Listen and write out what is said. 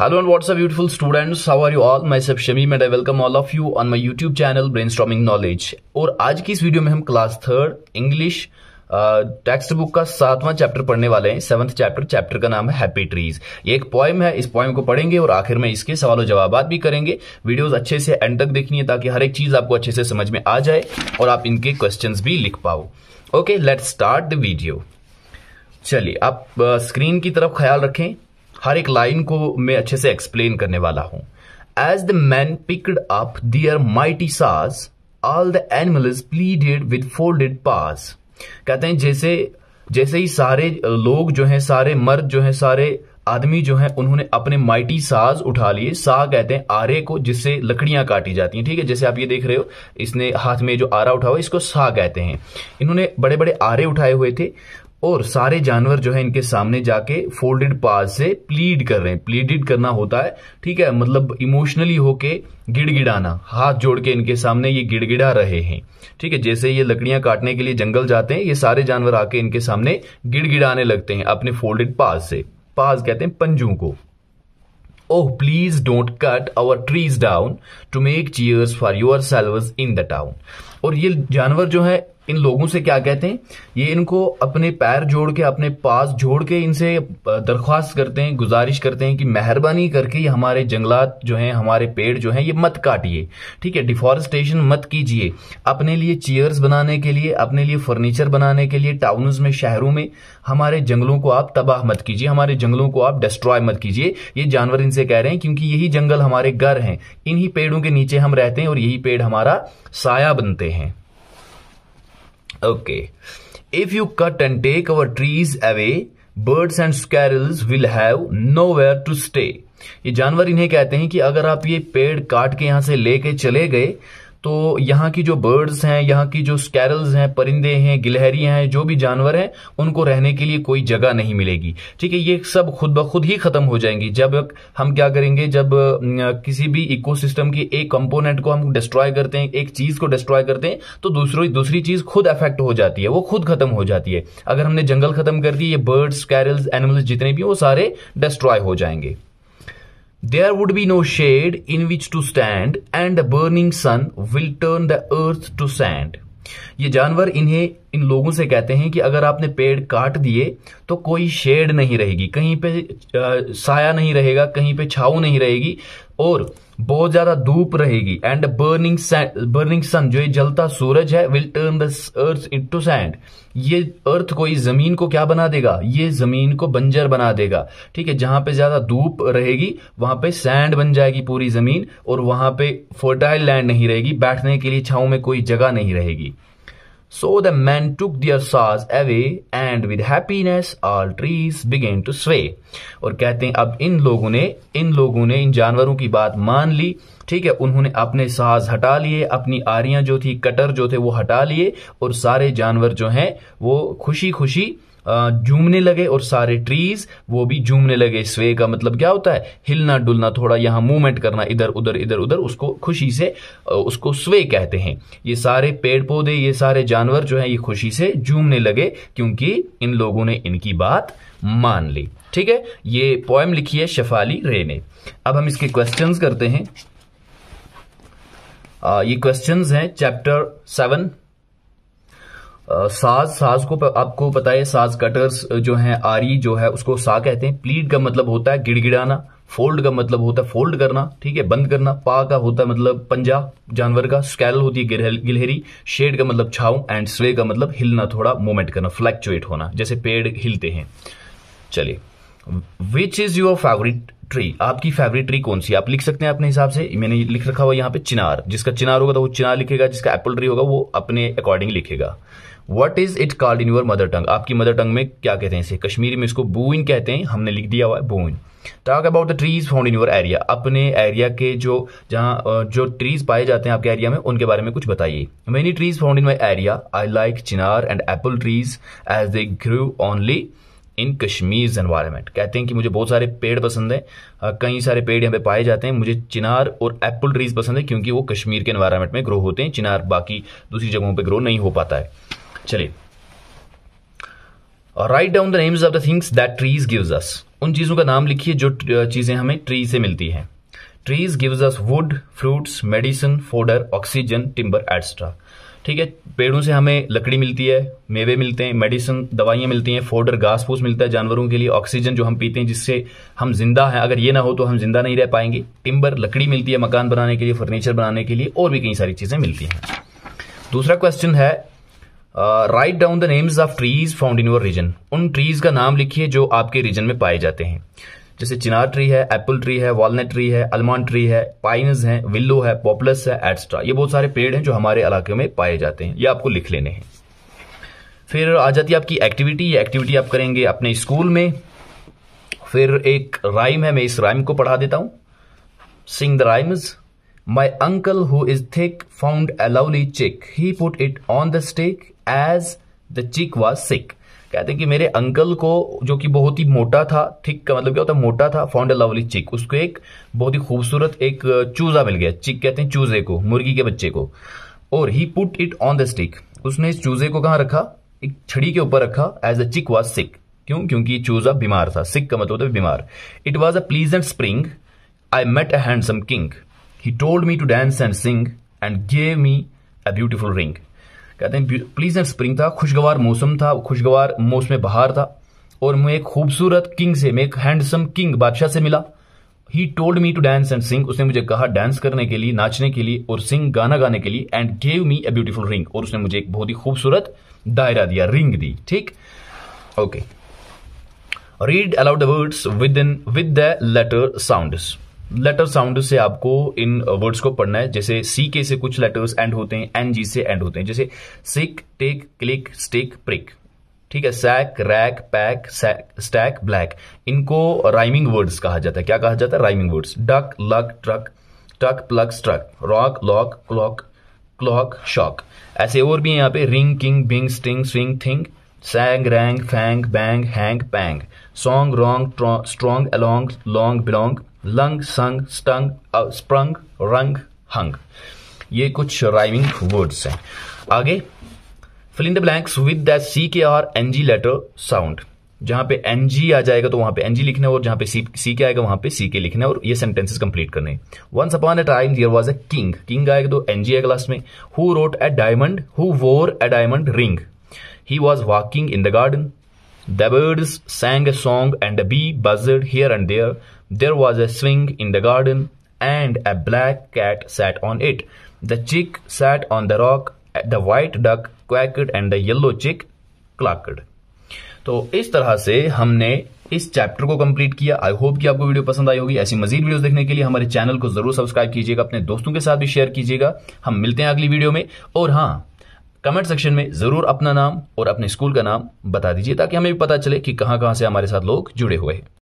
Hello and what's what's beautiful students how are you all myself Shamim and I welcome all of you on my YouTube channel Brainstorming knowledge और आज की इस वीडियो में हम class third English textbook का सातवां chapter पढ़ने वाले हैं सेवंथ चैप्टर चैप्टर का नाम है हैप्पी ट्रीज ये एक पॉइम है इस पॉइम को पढ़ेंगे और आखिर में इसके सवालों जवाब भी करेंगे वीडियोस अच्छे से एंड तक देखनी है ताकि हर एक चीज आपको अच्छे से समझ में आ जाए और आप इनके क्वेश्चन भी लिख पाओ okay let start the video चलिए आप स्क्रीन की तरफ ख्याल रखें हर एक लाइन को मैं अच्छे से एक्सप्लेन करने वाला हूं as the man picked up their mighty saws all the is pleaded with folded paws कहते हैं जैसे जैसे ही सारे लोग जो हैं सारे मर्द जो हैं सारे आदमी जो है उन्होंने अपने माइटी साज उठा लिए सा कहते हैं आरे को जिससे लकड़ियां काटी जाती हैं ठीक है जैसे आप ये देख रहे हो इसने हाथ में जो आरा उठा हुआ इसको सा कहते हैं इन्होंने बड़े बड़े आरे उठाए हुए थे और सारे जानवर जो है इनके सामने जाके फोल्डेड पाज से प्लीड कर रहे हैं प्लीडेड करना होता है ठीक है मतलब इमोशनली होके गिड़गिड़ाना हाथ जोड़ के इनके सामने ये गिड़गिड़ा रहे हैं ठीक है जैसे ये लकड़ियां काटने के लिए जंगल जाते हैं ये सारे जानवर आके इनके सामने गिड़गिड़ाने लगते हैं अपने फोल्डेड पाज से पाज कहते हैं पंजू को oh please don't cut our trees down to make chairs for yourselves in the town और ये जानवर जो है इन लोगों से क्या कहते हैं ये इनको अपने पैर जोड़ के अपने पास जोड़ के इनसे दरख्वास्त करते हैं गुजारिश करते हैं कि मेहरबानी करके ये हमारे जंगलात जो हैं हमारे पेड़ जो हैं ये मत काटिए ठीक है डिफॉरेस्टेशन मत कीजिए अपने लिए चेयर्स बनाने के लिए अपने लिए फर्नीचर बनाने के लिए टाउन्स में शहरों में हमारे जंगलों को आप तबाह मत कीजिए हमारे जंगलों को आप डिस्ट्रॉय मत कीजिए ये जानवर इनसे कह रहे हैं क्योंकि यही जंगल हमारे घर हैं इन्हीं पेड़ों के नीचे हम रहते हैं और यही पेड़ हमारा साया बनते हैं सकते हैं okay if you cut and take our trees away birds and squirrels will have nowhere to stay ये जानवर इन्हें कहते हैं कि अगर आप ये पेड़ काट के यहां से लेके चले गए तो यहाँ की जो बर्ड्स हैं यहाँ की जो स्कैरल्स हैं परिंदे हैं गिलहरियां हैं जो भी जानवर हैं उनको रहने के लिए कोई जगह नहीं मिलेगी ठीक है ये सब खुद ब खुद ही खत्म हो जाएंगी जब हम क्या करेंगे जब किसी भी इकोसिस्टम की एक कंपोनेंट को हम डिस्ट्रॉय करते हैं एक चीज को डिस्ट्रॉय करते हैं तो दूसरी दूसरी चीज खुद अफेक्ट हो जाती है वो खुद खत्म हो जाती है अगर हमने जंगल खत्म कर दिए ये बर्ड्स कैरल्स एनिमल्स जितने भी वो सारे डिस्ट्रॉय हो जाएंगे There would be no shade in which to stand and the burning sun will turn the earth to sand. ये जानवर इन्हें इन लोगों से कहते हैं कि अगर आपने पेड़ काट दिए तो कोई शेड नहीं रहेगी कहीं पे साया नहीं रहेगा कहीं पे छाव नहीं रहेगी और बहुत ज्यादा धूप रहेगी एंड बर्निंग बर्निंग सन जो ये जलता सूरज है will turn the earth into sand ये अर्थ को इस जमीन को क्या बना देगा ये जमीन को बंजर बना देगा ठीक है जहां पे ज्यादा धूप रहेगी वहां पे सैंड बन जाएगी पूरी जमीन और वहां पे फर्टाइल लैंड नहीं रहेगी बैठने के लिए छाव में कोई जगह नहीं रहेगी So the men took their saws away and with happiness all trees began to sway. और कहते हैं अब इन लोगों ने इन लोगों ने इन जानवरों की बात मान ली ठीक है उन्होंने अपने साज हटा लिए अपनी आरियां जो थी कटर जो थे वो हटा लिए और सारे जानवर जो हैं वो खुशी खुशी जूमने लगे और सारे ट्रीज वो भी जूमने लगे स्वे का मतलब क्या होता है हिलना डुलना थोड़ा यहां मूवमेंट करना इधर उधर इधर उधर उसको खुशी से उसको स्वे कहते हैं ये सारे पेड़ पौधे ये सारे जानवर जो है ये खुशी से जूमने लगे क्योंकि इन लोगों ने इनकी बात मान ली ठीक है ये पोएम लिखी है शफाली रे ने अब हम इसके क्वेश्चन करते हैं आ, ये क्वेश्चन है चैप्टर सेवन साज साज को आपको पता है साज कटर्स जो है आरी जो है उसको सा कहते हैं प्लीट का मतलब होता है गिड़गिड़ाना फोल्ड का मतलब होता है फोल्ड करना ठीक है बंद करना पा का होता है मतलब पंजा जानवर का स्कैल होती है गिलहरी शेड का मतलब छाव एंड स्वे का मतलब हिलना थोड़ा मूवमेंट करना फ्लैक्चुएट होना जैसे पेड़ हिलते हैं चलिए which is your favourite tree आपकी फेवरेट ट्री कौन सी आप लिख सकते हैं अपने हिसाब से मैंने लिख रखा हुआ यहाँ पे चिनार जिसका चिनार होगा तो वो चिनार लिखेगा जिसका एप्पल ट्री होगा वो अपने अकॉर्डिंग लिखेगा what is it called in your mother tongue आपकी मदर टंग में क्या कहते हैं इसे कश्मीरी में इसको बूइन कहते हैं हमने लिख दिया हुआ है बूइन talk about the trees found in your area अपने एरिया के जो जहाँ जो ट्रीज पाए जाते हैं आपके एरिया में उनके बारे में कुछ बताइए many trees found in my area I like chinar and apple trees as they grow only in Kashmir environment कहते हैं कि मुझे बहुत सारे पेड़ पसंद हैं कई सारे पेड़ यहाँ पे पाए जाते हैं मुझे चिनार और एप्पल ट्रीज पसंद है क्योंकि वो कश्मीर के एनवायरमेंट में ग्रो होते हैं चिनार बाकी दूसरी जगहों पर ग्रो नहीं हो पाता है चलिए write down the names of the things that trees gives us उन चीज़ों का नाम लिखिए जो चीज़ें हमें ट्री से मिलती हैं trees gives us wood fruits medicine fodder oxygen timber etcetera ठीक है पेड़ों से हमें लकड़ी मिलती है मेवे मिलते हैं मेडिसिन दवाइयां मिलती हैं फोडर घास फूस मिलता है जानवरों के लिए ऑक्सीजन जो हम पीते हैं जिससे हम जिंदा हैं अगर ये ना हो तो हम जिंदा नहीं रह पाएंगे टिम्बर लकड़ी मिलती है मकान बनाने के लिए फर्नीचर बनाने के लिए और भी कई सारी चीज़ें मिलती हैं दूसरा क्वेश्चन है right down the names of trees found in your region उन ट्रीज का नाम लिखिए जो आपके रीजन में पाए जाते हैं जैसे चिनार ट्री है एप्पल ट्री है वॉलनट ट्री है अलमंड ट्री है पाइनस है विल्लो है पॉपलस है एट्सट्रा ये बहुत सारे पेड़ हैं जो हमारे इलाके में पाए जाते हैं ये आपको लिख लेने हैं फिर आ जाती है आपकी एक्टिविटी ये एक्टिविटी आप करेंगे अपने स्कूल में फिर एक राइम है मैं इस राइम को पढ़ा देता हूं sing the rhymes my uncle who is thick found a lovely chick he put it on the stake as the chick was sick कहते हैं कि मेरे अंकल को जो कि बहुत ही मोटा था थिक का मतलब क्या होता है मोटा था फाउंड लवली चिक उसको एक बहुत ही खूबसूरत एक चूजा मिल गया चिक कहते हैं चूजे को मुर्गी के बच्चे को और he put it on the stick उसने इस चूजे को कहाँ रखा एक छड़ी के ऊपर रखा एज अ चिक वॉज सिक क्यों क्योंकि चूजा बीमार था सिक का मतलब होता है बीमार it was a pleasant spring I met a handsome king he told me to dance and sing and gave me a beautiful ring कहते हैं एंड स्प्रिंग था खुशगवार मौसम था खुशगवार मौसम बहार था और मैं एक खूबसूरत किंग से मैं एक हैंडसम किंग बादशाह से मिला he told me to dance and sing उसने मुझे कहा डांस करने के लिए नाचने के लिए और सिंग गाना गाने के लिए and gave me a beautiful ring और उसने मुझे एक बहुत ही खूबसूरत दायरा दिया रिंग दी ठीक okay read aloud the words with in with the letter sounds letter sound से आपको इन वर्ड्स uh, को पढ़ना है जैसे सी के से कुछ लेटर्स एंड होते हैं एन जी से एंड होते हैं जैसे sick tick click stick prick ठीक है sack rack pack stack black इनको राइमिंग वर्ड्स कहा जाता है क्या कहा जाता है rhyming words duck luck truck tuck plug struck rock lock clock clock shock ऐसे और भी हैं यहाँ पे ring king bing sting swing thing sang rang fang bang hang pang song wrong strong along long belong lung sung stung sprung rung hung ये कुछ rhyming words हैं आगे filling the blanks with the C K R N G letter sound जहां पे N G आ जाएगा तो वहां पे एन जी लिखना है और जहां पे सी सी के आएगा वहां पे सी के लिखना है और ये सेंटेंसेस कंप्लीट करने once upon a time there was a king king आएगा तो एन जी आएगा लास्ट में who wrote a diamond who wore a diamond ring he was walking in the garden The birds sang a song and a bee buzzed here and there. There was a swing in the garden and a black cat sat on it. The chick sat on the rock, the white duck quacked and the yellow chick clucked. तो इस तरह से हमने इस chapter को complete किया I hope कि आपको वीडियो पसंद आई होगी ऐसी मजीद वीडियोस देखने के लिए हमारे चैनल को जरूर सब्सक्राइब कीजिएगा अपने दोस्तों के साथ भी शेयर कीजिएगा हम मिलते हैं अगली वीडियो में और हाँ कमेंट सेक्शन में ज़रूर अपना नाम और अपने स्कूल का नाम बता दीजिए ताकि हमें भी पता चले कि कहां कहां से हमारे साथ लोग जुड़े हुए हैं